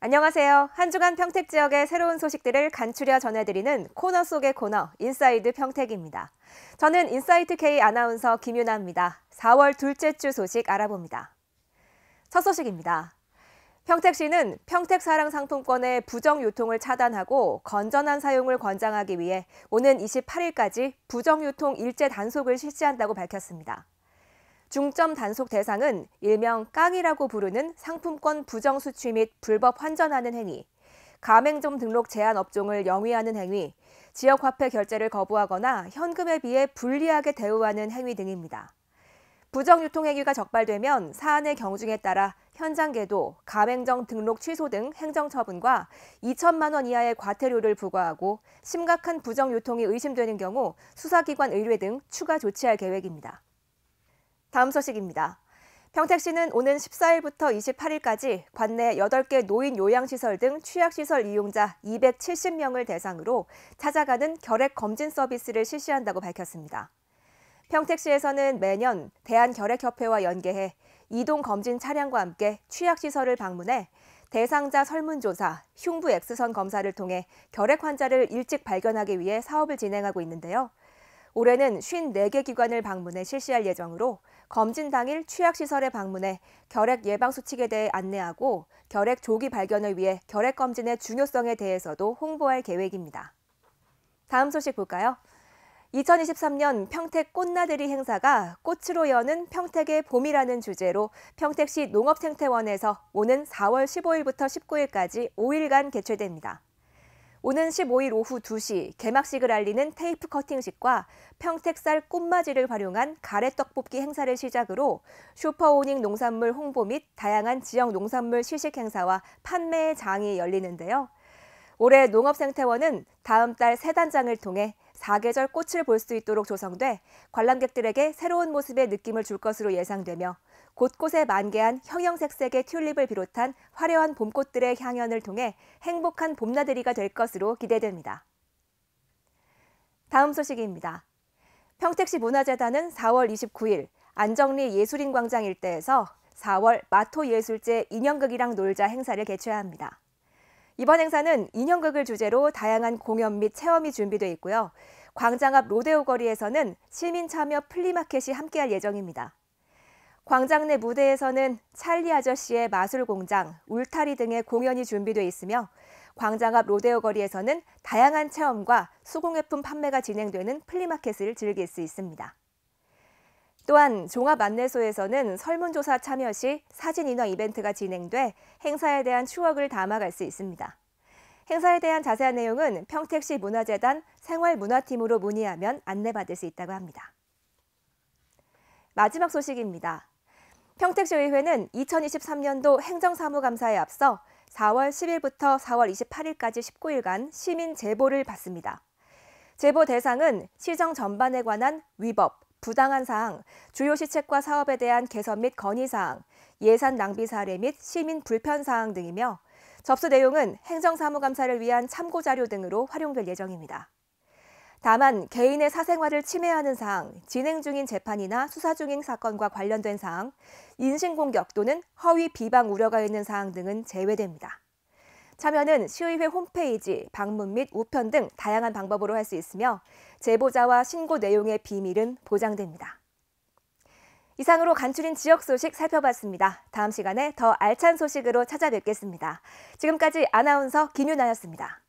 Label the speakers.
Speaker 1: 안녕하세요. 한 주간 평택 지역의 새로운 소식들을 간추려 전해드리는 코너 속의 코너 인사이드 평택입니다. 저는 인사이트 K 아나운서 김유나입니다. 4월 둘째 주 소식 알아봅니다. 첫 소식입니다. 평택시는 평택사랑상품권의 부정유통을 차단하고 건전한 사용을 권장하기 위해 오는 28일까지 부정유통 일제 단속을 실시한다고 밝혔습니다. 중점 단속 대상은 일명 깡이라고 부르는 상품권 부정 수취 및 불법 환전하는 행위, 가맹점 등록 제한 업종을 영위하는 행위, 지역 화폐 결제를 거부하거나 현금에 비해 불리하게 대우하는 행위 등입니다. 부정 유통 행위가 적발되면 사안의 경중에 따라 현장 계도, 가맹점 등록 취소 등 행정 처분과 2천만 원 이하의 과태료를 부과하고 심각한 부정 유통이 의심되는 경우 수사기관 의뢰 등 추가 조치할 계획입니다. 다음 소식입니다. 평택시는 오는 14일부터 28일까지 관내 8개 노인 요양시설 등 취약시설 이용자 270명을 대상으로 찾아가는 결핵 검진 서비스를 실시한다고 밝혔습니다. 평택시에서는 매년 대한결핵협회와 연계해 이동 검진 차량과 함께 취약시설을 방문해 대상자 설문조사, 흉부 엑스선 검사를 통해 결핵 환자를 일찍 발견하기 위해 사업을 진행하고 있는데요. 올해는 54개 기관을 방문해 실시할 예정으로 검진 당일 취약시설에 방문해 결핵 예방수칙에 대해 안내하고 결핵 조기 발견을 위해 결핵검진의 중요성에 대해서도 홍보할 계획입니다. 다음 소식 볼까요? 2023년 평택 꽃나들이 행사가 꽃으로 여는 평택의 봄이라는 주제로 평택시 농업생태원에서 오는 4월 15일부터 19일까지 5일간 개최됩니다. 오는 15일 오후 2시 개막식을 알리는 테이프 커팅식과 평택살 꽃맞이를 활용한 가래떡 뽑기 행사를 시작으로 슈퍼오닝 농산물 홍보 및 다양한 지역 농산물 시식 행사와 판매의 장이 열리는데요. 올해 농업생태원은 다음 달 세 단장을 통해 사계절 꽃을 볼 수 있도록 조성돼 관람객들에게 새로운 모습의 느낌을 줄 것으로 예상되며 곳곳에 만개한 형형색색의 튤립을 비롯한 화려한 봄꽃들의 향연을 통해 행복한 봄나들이가 될 것으로 기대됩니다. 다음 소식입니다. 평택시 문화재단은 4월 29일 안정리 예술인 광장 일대에서 4월 마토 예술제 인형극이랑 놀자 행사를 개최합니다. 이번 행사는 인형극을 주제로 다양한 공연 및 체험이 준비되어 있고요. 광장 앞 로데오 거리에서는 시민 참여 플리마켓이 함께할 예정입니다. 광장 내 무대에서는 찰리 아저씨의 마술 공장, 울타리 등의 공연이 준비되어 있으며 광장 앞 로데오 거리에서는 다양한 체험과 수공예품 판매가 진행되는 플리마켓을 즐길 수 있습니다. 또한 종합안내소에서는 설문조사 참여 시 사진 인화 이벤트가 진행돼 행사에 대한 추억을 담아갈 수 있습니다. 행사에 대한 자세한 내용은 평택시 문화재단 생활문화팀으로 문의하면 안내받을 수 있다고 합니다. 마지막 소식입니다. 평택시의회는 2023년도 행정사무감사에 앞서 4월 10일부터 4월 28일까지 19일간 시민 제보를 받습니다. 제보 대상은 시정 전반에 관한 위법, 부당한 사항, 주요 시책과 사업에 대한 개선 및 건의 사항, 예산 낭비 사례 및 시민 불편 사항 등이며 접수 내용은 행정사무감사를 위한 참고 자료 등으로 활용될 예정입니다. 다만 개인의 사생활을 침해하는 사항, 진행 중인 재판이나 수사 중인 사건과 관련된 사항, 인신공격 또는 허위 비방 우려가 있는 사항 등은 제외됩니다. 참여는 시의회 홈페이지, 방문 및 우편 등 다양한 방법으로 할 수 있으며 제보자와 신고 내용의 비밀은 보장됩니다. 이상으로 간추린 지역 소식 살펴봤습니다. 다음 시간에 더 알찬 소식으로 찾아뵙겠습니다. 지금까지 아나운서 김윤아였습니다.